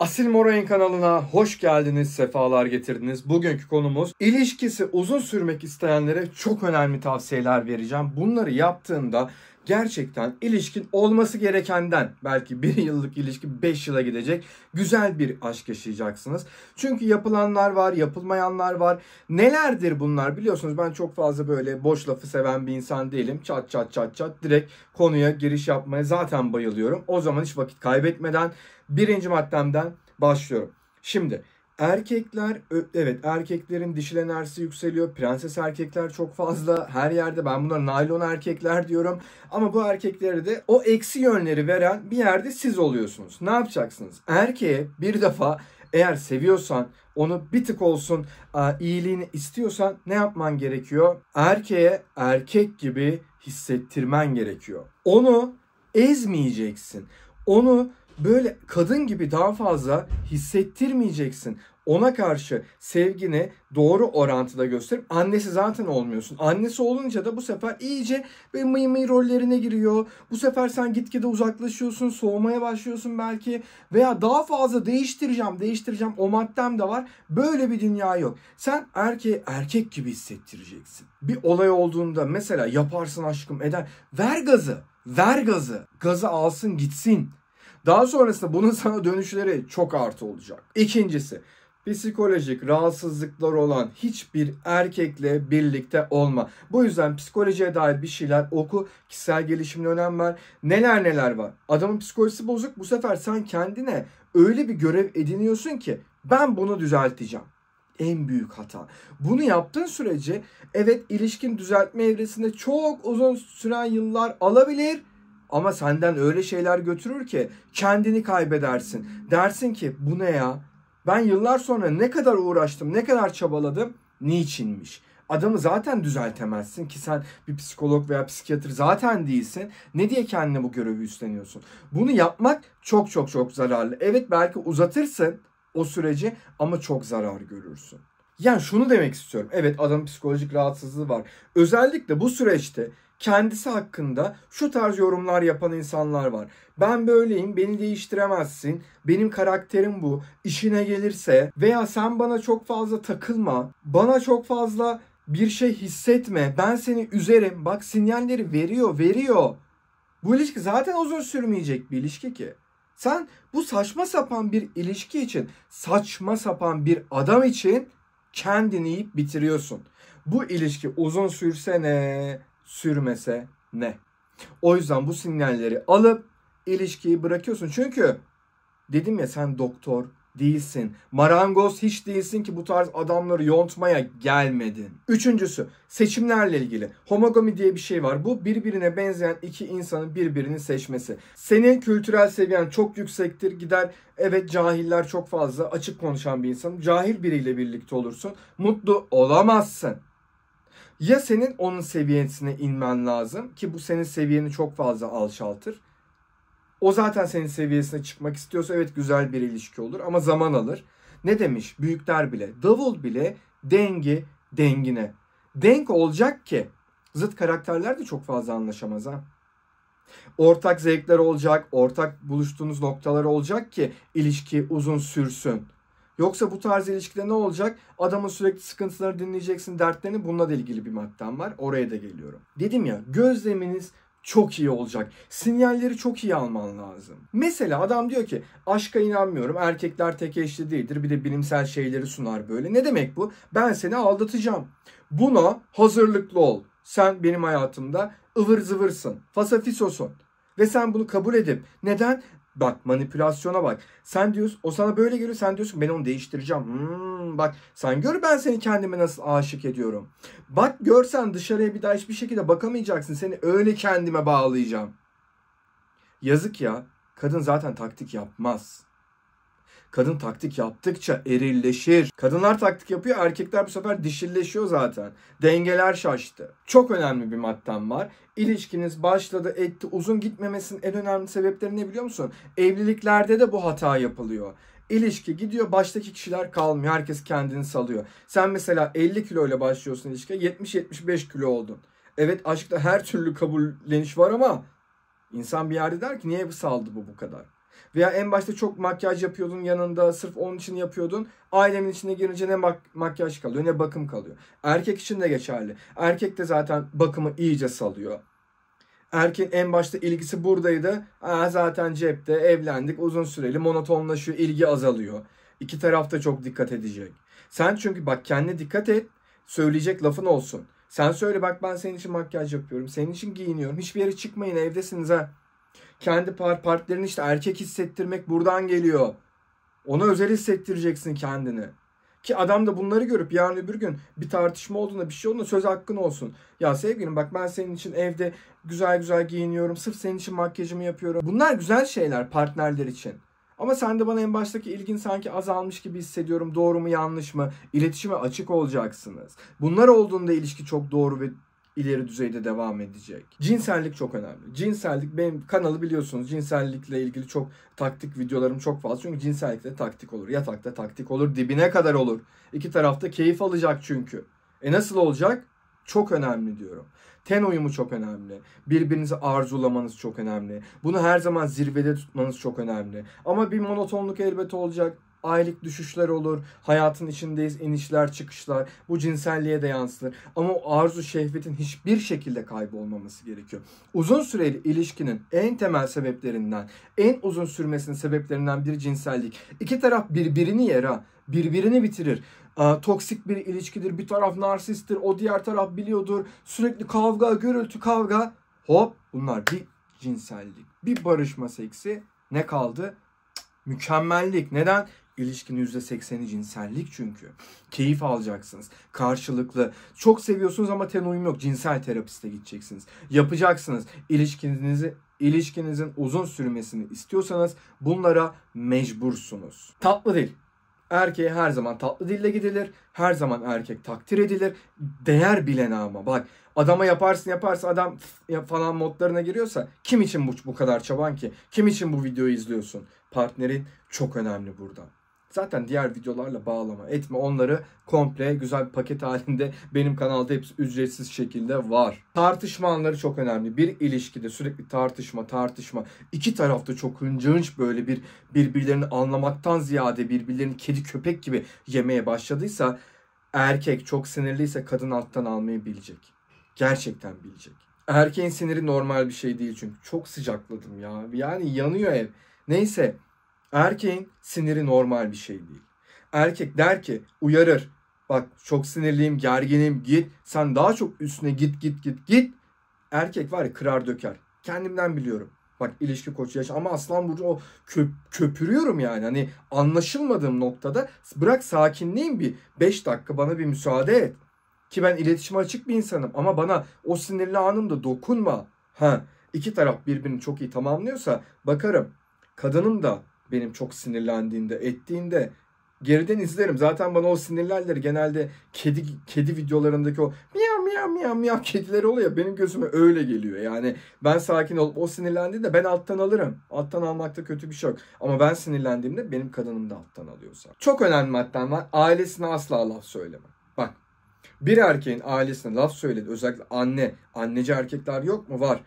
Asil Moray'ın kanalına hoş geldiniz, sefalar getirdiniz. Bugünkü konumuz ilişkisi uzun sürmek isteyenlere çok önemli tavsiyeler vereceğim. Bunları yaptığında gerçekten ilişkin olması gerekenden belki bir yıllık ilişki beş yıla gidecek güzel bir aşk yaşayacaksınız. Çünkü yapılanlar var, yapılmayanlar var. Nelerdir bunlar biliyorsunuz ben çok fazla böyle boş lafı seven bir insan değilim. Çat çat çat çat direkt konuya giriş yapmaya zaten bayılıyorum. O zaman hiç vakit kaybetmeden birinci maddemden başlıyorum. Şimdi Erkekler evet erkeklerin dişil enerjisi yükseliyor. Prenses erkekler çok fazla her yerde. Ben bunlara naylon erkekler diyorum. Ama bu erkeklere de o eksi yönleri veren bir yerde siz oluyorsunuz. Ne yapacaksınız? Erkeğe bir defa eğer seviyorsan onu bir tık olsun iyiliğini istiyorsan ne yapman gerekiyor? Erkeğe erkek gibi hissettirmen gerekiyor. Onu ezmeyeceksin. Onu böyle kadın gibi daha fazla hissettirmeyeceksin. Ona karşı sevgini doğru orantıda gösterip annesi zaten olmuyorsun. Annesi olunca da bu sefer iyice ve mıy mıy rollerine giriyor. Bu sefer sen gitgide uzaklaşıyorsun, soğumaya başlıyorsun belki. Veya daha fazla değiştireceğim, değiştireceğim o maddem de var. Böyle bir dünya yok. Sen erkeği erkek gibi hissettireceksin. Bir olay olduğunda mesela yaparsın aşkım eder. Ver gazı. Ver gazı. Gazı alsın gitsin. Daha sonrasında bunun sana dönüşleri çok artı olacak. İkincisi psikolojik rahatsızlıklar olan hiçbir erkekle birlikte olma. Bu yüzden psikolojiye dair bir şeyler oku, kişisel gelişimine önem ver. Neler neler var. Adamın psikolojisi bozuk bu sefer sen kendine öyle bir görev ediniyorsun ki ben bunu düzelteceğim. En büyük hata. Bunu yaptığın sürece evet ilişkin düzeltme evresinde çok uzun süren yıllar alabilir ama senden öyle şeyler götürür ki kendini kaybedersin. Dersin ki bu ne ya? Ben yıllar sonra ne kadar uğraştım, ne kadar çabaladım, niçinmiş? Adamı zaten düzeltemezsin ki sen bir psikolog veya psikiyatr zaten değilsin. Ne diye kendine bu görevi üstleniyorsun? Bunu yapmak çok çok çok zararlı. Evet belki uzatırsın o süreci ama çok zarar görürsün. Yani şunu demek istiyorum. Evet adamın psikolojik rahatsızlığı var. Özellikle bu süreçte kendisi hakkında şu tarz yorumlar yapan insanlar var. Ben böyleyim, beni değiştiremezsin. Benim karakterim bu. İşine gelirse veya sen bana çok fazla takılma. Bana çok fazla bir şey hissetme. Ben seni üzerim. Bak sinyalleri veriyor, veriyor. Bu ilişki zaten uzun sürmeyecek bir ilişki ki. Sen bu saçma sapan bir ilişki için, saçma sapan bir adam için kendini yiyip bitiriyorsun. Bu ilişki uzun sürse ne, sürmese ne? O yüzden bu sinyalleri alıp ilişkiyi bırakıyorsun. Çünkü dedim ya sen doktor değilsin. Marangoz hiç değilsin ki bu tarz adamları yontmaya gelmedin. Üçüncüsü seçimlerle ilgili. Homogami diye bir şey var. Bu birbirine benzeyen iki insanın birbirini seçmesi. Senin kültürel seviyen çok yüksektir. Gider evet cahiller çok fazla açık konuşan bir insan. Cahil biriyle birlikte olursun. Mutlu olamazsın. Ya senin onun seviyesine inmen lazım ki bu senin seviyeni çok fazla alçaltır. O zaten senin seviyesine çıkmak istiyorsa evet güzel bir ilişki olur ama zaman alır. Ne demiş büyükler bile? Davul bile dengi dengine. Denk olacak ki zıt karakterler de çok fazla anlaşamaz ha. Ortak zevkler olacak, ortak buluştuğunuz noktalar olacak ki ilişki uzun sürsün. Yoksa bu tarz ilişkide ne olacak? Adamın sürekli sıkıntıları dinleyeceksin, dertlerini. Bununla da ilgili bir maddem var. Oraya da geliyorum. Dedim ya gözleminiz çok iyi olacak. Sinyalleri çok iyi alman lazım. Mesela adam diyor ki aşka inanmıyorum. Erkekler tek eşli değildir. Bir de bilimsel şeyleri sunar böyle. Ne demek bu? Ben seni aldatacağım. Buna hazırlıklı ol. Sen benim hayatımda ıvır zıvırsın. Fasafisosun. Ve sen bunu kabul edip neden Bak manipülasyona bak. Sen diyorsun o sana böyle geliyor sen diyorsun ben onu değiştireceğim. Hmm, bak sen gör ben seni kendime nasıl aşık ediyorum. Bak görsen dışarıya bir daha hiçbir şekilde bakamayacaksın. Seni öyle kendime bağlayacağım. Yazık ya. Kadın zaten taktik yapmaz. Kadın taktik yaptıkça erilleşir. Kadınlar taktik yapıyor, erkekler bu sefer dişilleşiyor zaten. Dengeler şaştı. Çok önemli bir maddem var. İlişkiniz başladı, etti, uzun gitmemesinin en önemli sebepleri ne biliyor musun? Evliliklerde de bu hata yapılıyor. İlişki gidiyor baştaki kişiler kalmıyor. Herkes kendini salıyor. Sen mesela 50 kilo ile başlıyorsun ilişkiye 70-75 kilo oldun. Evet aşkta her türlü kabulleniş var ama insan bir yerde der ki niye saldı bu bu kadar? Veya en başta çok makyaj yapıyordun yanında sırf onun için yapıyordun. Ailemin içine girince ne mak- makyaj kalıyor ne bakım kalıyor. Erkek için de geçerli. Erkek de zaten bakımı iyice salıyor. Erkin en başta ilgisi buradaydı. Aa, zaten cepte evlendik uzun süreli monotonlaşıyor ilgi azalıyor. İki taraf da çok dikkat edecek. Sen çünkü bak kendine dikkat et söyleyecek lafın olsun. Sen söyle bak ben senin için makyaj yapıyorum. Senin için giyiniyorum. Hiçbir yere çıkmayın evdesiniz ha. Kendi par partilerini işte erkek hissettirmek buradan geliyor. Ona özel hissettireceksin kendini. Ki adam da bunları görüp yarın öbür gün bir tartışma olduğunda bir şey olduğunda söz hakkın olsun. Ya sevgilim bak ben senin için evde güzel güzel giyiniyorum. Sırf senin için makyajımı yapıyorum. Bunlar güzel şeyler partnerler için. Ama sen de bana en baştaki ilgin sanki azalmış gibi hissediyorum. Doğru mu yanlış mı? İletişime açık olacaksınız. Bunlar olduğunda ilişki çok doğru ve ileri düzeyde devam edecek. Cinsellik çok önemli. Cinsellik benim kanalı biliyorsunuz cinsellikle ilgili çok taktik videolarım çok fazla. Çünkü cinsellikte taktik olur. Yatakta taktik olur. Dibine kadar olur. İki tarafta keyif alacak çünkü. E nasıl olacak? Çok önemli diyorum. Ten uyumu çok önemli. Birbirinizi arzulamanız çok önemli. Bunu her zaman zirvede tutmanız çok önemli. Ama bir monotonluk elbet olacak aylık düşüşler olur. Hayatın içindeyiz inişler çıkışlar. Bu cinselliğe de yansır. Ama o arzu şehvetin hiçbir şekilde kaybolmaması gerekiyor. Uzun süreli ilişkinin en temel sebeplerinden, en uzun sürmesinin sebeplerinden bir cinsellik. İki taraf birbirini yer Birbirini bitirir. toksik bir ilişkidir. Bir taraf narsisttir. O diğer taraf biliyordur. Sürekli kavga, gürültü, kavga. Hop bunlar bir cinsellik. Bir barışma seksi ne kaldı? Mükemmellik. Neden? İlişkinin sekseni cinsellik çünkü. Keyif alacaksınız. Karşılıklı. Çok seviyorsunuz ama ten uyum yok. Cinsel terapiste gideceksiniz. Yapacaksınız. İlişkinizi ilişkinizin uzun sürmesini istiyorsanız bunlara mecbursunuz. Tatlı dil. Erkeğe her zaman tatlı dille gidilir. Her zaman erkek takdir edilir. Değer bilen ama bak adama yaparsın yaparsın adam falan modlarına giriyorsa kim için bu, bu kadar çaban ki? Kim için bu videoyu izliyorsun? Partnerin çok önemli burada zaten diğer videolarla bağlama etme. Onları komple güzel bir paket halinde benim kanalda hepsi ücretsiz şekilde var. Tartışma anları çok önemli. Bir ilişkide sürekli tartışma tartışma. İki tarafta çok hınca böyle bir birbirlerini anlamaktan ziyade birbirlerini kedi köpek gibi yemeye başladıysa erkek çok sinirliyse kadın alttan almayı bilecek. Gerçekten bilecek. Erkeğin siniri normal bir şey değil çünkü. Çok sıcakladım ya. Yani yanıyor ev. Neyse Erkeğin siniri normal bir şey değil. Erkek der ki uyarır. Bak çok sinirliyim, gerginim, git. Sen daha çok üstüne git, git, git, git. Erkek var ya kırar döker. Kendimden biliyorum. Bak ilişki koçu yaş ama Aslan Burcu o köp, köpürüyorum yani. Hani anlaşılmadığım noktada bırak sakinliğim bir 5 dakika bana bir müsaade et. Ki ben iletişime açık bir insanım ama bana o sinirli anımda dokunma. Ha, iki taraf birbirini çok iyi tamamlıyorsa bakarım. Kadının da benim çok sinirlendiğinde, ettiğinde geriden izlerim. Zaten bana o sinirlerleri genelde kedi kedi videolarındaki o miyav miyav miyav miyav kediler oluyor. Benim gözüme öyle geliyor. Yani ben sakin olup o sinirlendiğinde ben alttan alırım. Alttan almakta kötü bir şey yok. Ama ben sinirlendiğimde benim kadınım da alttan alıyorsa. Çok önemli madden var. Ailesine asla laf söyleme. Bak bir erkeğin ailesine laf söyledi. Özellikle anne. Anneci erkekler yok mu? Var.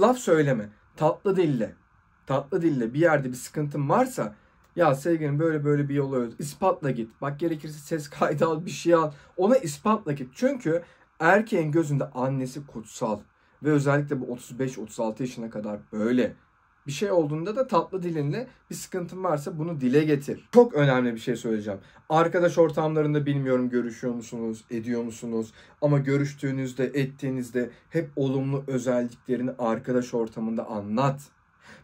Laf söyleme. Tatlı dille tatlı dille bir yerde bir sıkıntın varsa ya sevgilim böyle böyle bir yolu ispatla git. Bak gerekirse ses kaydı al bir şey al. Ona ispatla git. Çünkü erkeğin gözünde annesi kutsal. Ve özellikle bu 35-36 yaşına kadar böyle. Bir şey olduğunda da tatlı dilinle bir sıkıntın varsa bunu dile getir. Çok önemli bir şey söyleyeceğim. Arkadaş ortamlarında bilmiyorum görüşüyor musunuz, ediyor musunuz? Ama görüştüğünüzde, ettiğinizde hep olumlu özelliklerini arkadaş ortamında anlat.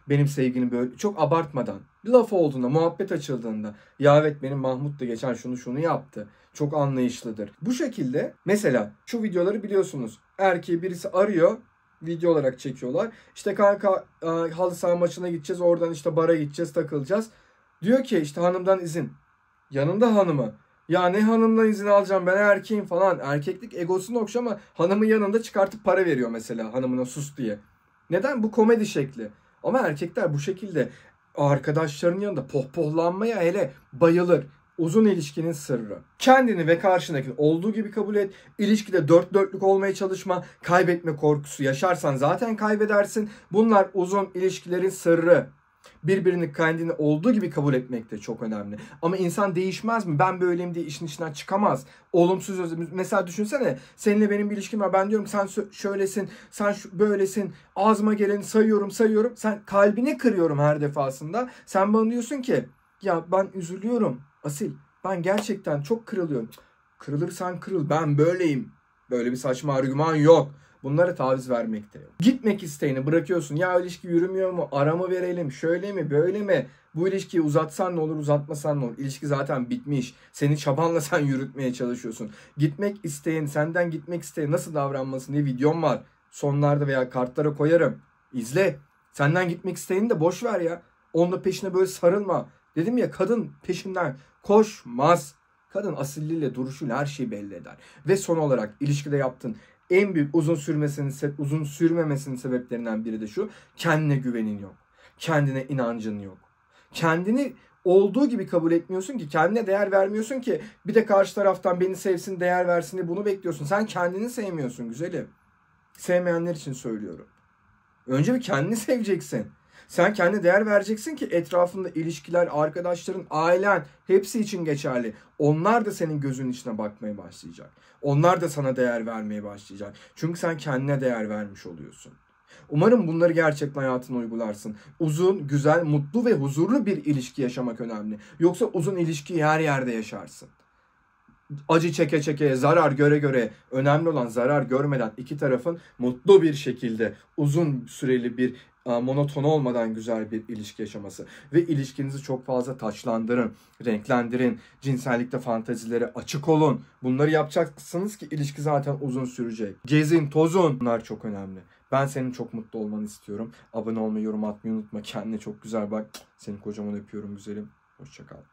Benim sevgilim böyle çok abartmadan. bir Laf olduğunda, muhabbet açıldığında. Ya evet benim Mahmut da geçen şunu şunu yaptı. Çok anlayışlıdır. Bu şekilde mesela şu videoları biliyorsunuz. Erkeği birisi arıyor video olarak çekiyorlar. işte kanka e, halı saha maçına gideceğiz. Oradan işte bara gideceğiz, takılacağız. Diyor ki işte hanımdan izin. Yanında hanımı. Ya ne hanımdan izin alacağım ben erkeğim falan. Erkeklik egosunu okşama hanımın yanında çıkartıp para veriyor mesela hanımına sus diye. Neden? Bu komedi şekli. Ama erkekler bu şekilde arkadaşlarının yanında pohpohlanmaya hele bayılır. Uzun ilişkinin sırrı. Kendini ve karşındakini olduğu gibi kabul et. İlişkide dört dörtlük olmaya çalışma. Kaybetme korkusu yaşarsan zaten kaybedersin. Bunlar uzun ilişkilerin sırrı birbirini kendini olduğu gibi kabul etmek de çok önemli. Ama insan değişmez mi? Ben böyleyim diye işin içinden çıkamaz. Olumsuz öz mesela düşünsene seninle benim bir ilişkim var. Ben diyorum sen şöylesin, sen böylesin. Ağzıma geleni sayıyorum, sayıyorum. Sen kalbini kırıyorum her defasında. Sen bana diyorsun ki ya ben üzülüyorum Asil. Ben gerçekten çok kırılıyorum. Kırılırsan kırıl. Ben böyleyim. Böyle bir saçma argüman yok. Bunlara taviz vermekte Gitmek isteğini bırakıyorsun. Ya ilişki yürümüyor mu? Aramı verelim. Şöyle mi? Böyle mi? Bu ilişkiyi uzatsan ne olur, uzatmasan ne olur? İlişki zaten bitmiş. Seni çabanla sen yürütmeye çalışıyorsun. Gitmek isteyen, senden gitmek isteyen nasıl davranması diye videom var. Sonlarda veya kartlara koyarım. İzle. Senden gitmek isteyeni de boş ver ya. Onun peşine böyle sarılma. Dedim ya kadın peşinden koşmaz. Kadın asilliyle duruşuyla her şeyi belli eder. Ve son olarak ilişkide yaptığın en büyük uzun sürmesinin uzun sürmemesinin sebeplerinden biri de şu. Kendine güvenin yok. Kendine inancın yok. Kendini olduğu gibi kabul etmiyorsun ki kendine değer vermiyorsun ki bir de karşı taraftan beni sevsin değer versin diye bunu bekliyorsun. Sen kendini sevmiyorsun güzelim. Sevmeyenler için söylüyorum. Önce bir kendini seveceksin. Sen kendi değer vereceksin ki etrafında ilişkiler, arkadaşların, ailen hepsi için geçerli. Onlar da senin gözünün içine bakmaya başlayacak. Onlar da sana değer vermeye başlayacak. Çünkü sen kendine değer vermiş oluyorsun. Umarım bunları gerçekten hayatına uygularsın. Uzun, güzel, mutlu ve huzurlu bir ilişki yaşamak önemli. Yoksa uzun ilişkiyi her yerde yaşarsın acı çeke çeke, zarar göre göre, önemli olan zarar görmeden iki tarafın mutlu bir şekilde uzun süreli bir e, monoton olmadan güzel bir ilişki yaşaması ve ilişkinizi çok fazla taçlandırın, renklendirin, cinsellikte fantezilere açık olun. Bunları yapacaksınız ki ilişki zaten uzun sürecek. Gezin, tozun. Bunlar çok önemli. Ben senin çok mutlu olmanı istiyorum. Abone olmayı, yorum atmayı unutma. Kendine çok güzel bak. Senin kocaman öpüyorum güzelim. Hoşçakal.